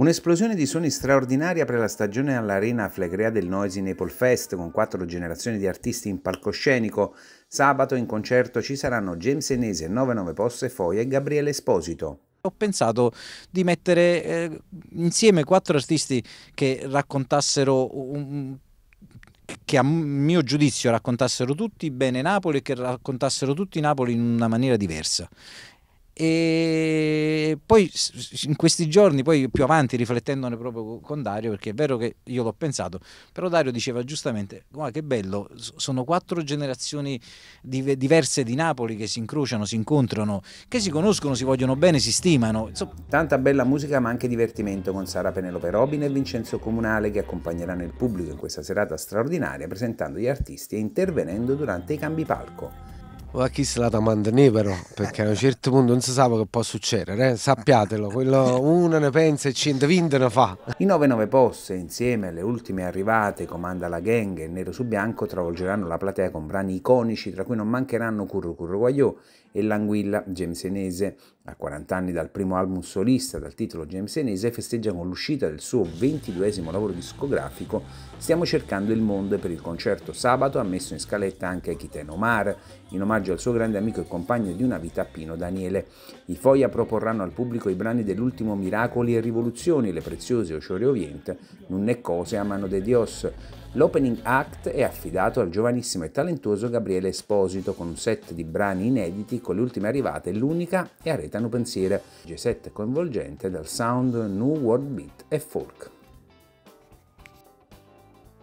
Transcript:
Un'esplosione di suoni straordinaria per la stagione all'Arena Flegrea del Noisy Naples Fest con quattro generazioni di artisti in palcoscenico. Sabato in concerto ci saranno James Enese, 99 Posse Foia e Gabriele Esposito. Ho pensato di mettere eh, insieme quattro artisti che raccontassero un che a mio giudizio raccontassero tutti bene Napoli e che raccontassero tutti Napoli in una maniera diversa. E poi in questi giorni, poi più avanti riflettendone proprio con Dario, perché è vero che io l'ho pensato, però Dario diceva giustamente, guarda che bello, sono quattro generazioni diverse di Napoli che si incrociano, si incontrano, che si conoscono, si vogliono bene, si stimano. Tanta bella musica ma anche divertimento con Sara Penelope Robin e Vincenzo Comunale che accompagneranno il pubblico in questa serata straordinaria presentando gli artisti e intervenendo durante i cambi palco o a chi se la domanda ne però? Perché a un certo punto non si sa che può succedere, eh? sappiatelo, quello uno ne pensa e 120 ne fa. I 9-9 posse, insieme alle ultime arrivate, Comanda la Gang e Nero su Bianco, travolgeranno la platea con brani iconici, tra cui non mancheranno Curro Curro Guagliò e L'Anguilla Jamesenese. A 40 anni dal primo album solista dal titolo Jamesenese, festeggia con l'uscita del suo 22 lavoro discografico Stiamo cercando il mondo per il concerto sabato ha messo in scaletta anche Kiten Omar. In omaggio omaggio al suo grande amico e compagno di una vita Pino Daniele. I Foia proporranno al pubblico i brani dell'ultimo Miracoli e Rivoluzioni, le preziose Ociore Oriente, Nunne Cose a mano de Dios. L'opening act è affidato al giovanissimo e talentuoso Gabriele Esposito con un set di brani inediti con le ultime arrivate L'Unica e Aretano Pensiere, G7 coinvolgente dal sound New World Beat e Folk.